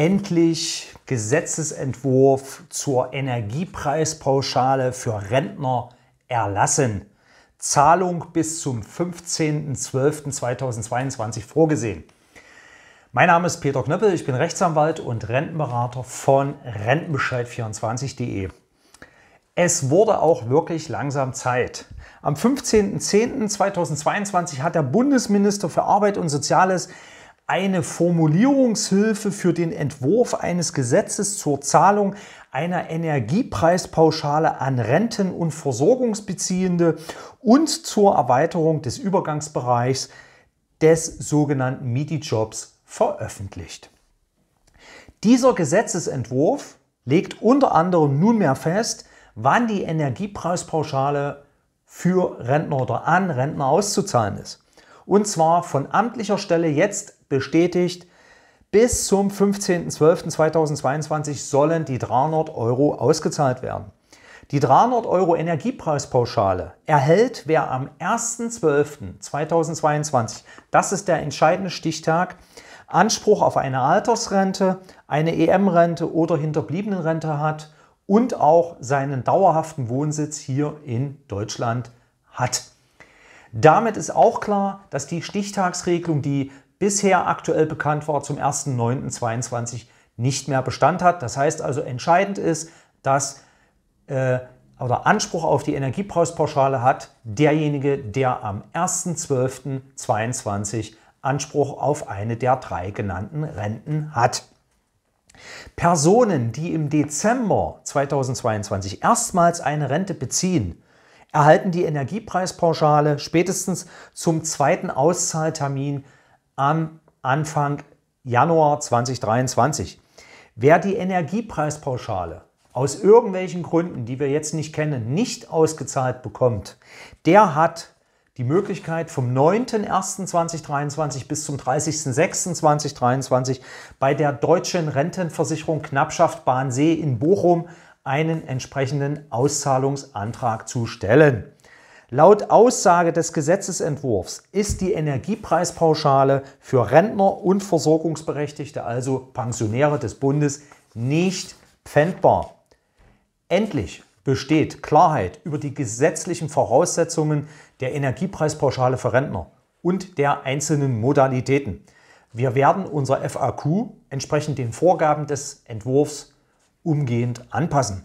endlich Gesetzesentwurf zur Energiepreispauschale für Rentner erlassen. Zahlung bis zum 15.12.2022 vorgesehen. Mein Name ist Peter Knöppel, ich bin Rechtsanwalt und Rentenberater von Rentenbescheid24.de. Es wurde auch wirklich langsam Zeit. Am 15.10.2022 hat der Bundesminister für Arbeit und Soziales eine Formulierungshilfe für den Entwurf eines Gesetzes zur Zahlung einer Energiepreispauschale an Renten- und Versorgungsbeziehende und zur Erweiterung des Übergangsbereichs des sogenannten MIDI-Jobs veröffentlicht. Dieser Gesetzesentwurf legt unter anderem nunmehr fest, wann die Energiepreispauschale für Rentner oder an Rentner auszuzahlen ist. Und zwar von amtlicher Stelle jetzt bestätigt, bis zum 15.12.2022 sollen die 300 Euro ausgezahlt werden. Die 300 Euro Energiepreispauschale erhält wer am 1.12.2022, das ist der entscheidende Stichtag, Anspruch auf eine Altersrente, eine EM-Rente oder Hinterbliebenenrente hat und auch seinen dauerhaften Wohnsitz hier in Deutschland hat. Damit ist auch klar, dass die Stichtagsregelung, die bisher aktuell bekannt war, zum 1.9.22 nicht mehr Bestand hat. Das heißt also, entscheidend ist, dass äh, oder Anspruch auf die Energiepreispauschale hat derjenige, der am 1.12.22 Anspruch auf eine der drei genannten Renten hat. Personen, die im Dezember 2022 erstmals eine Rente beziehen, erhalten die Energiepreispauschale spätestens zum zweiten Auszahltermin am Anfang Januar 2023. Wer die Energiepreispauschale aus irgendwelchen Gründen, die wir jetzt nicht kennen, nicht ausgezahlt bekommt, der hat die Möglichkeit vom 9.01.2023 bis zum 30.06.2023 bei der Deutschen Rentenversicherung Knappschaft Bahnsee in Bochum einen entsprechenden Auszahlungsantrag zu stellen. Laut Aussage des Gesetzesentwurfs ist die Energiepreispauschale für Rentner und Versorgungsberechtigte, also Pensionäre des Bundes, nicht pfändbar. Endlich besteht Klarheit über die gesetzlichen Voraussetzungen der Energiepreispauschale für Rentner und der einzelnen Modalitäten. Wir werden unser FAQ entsprechend den Vorgaben des Entwurfs umgehend anpassen.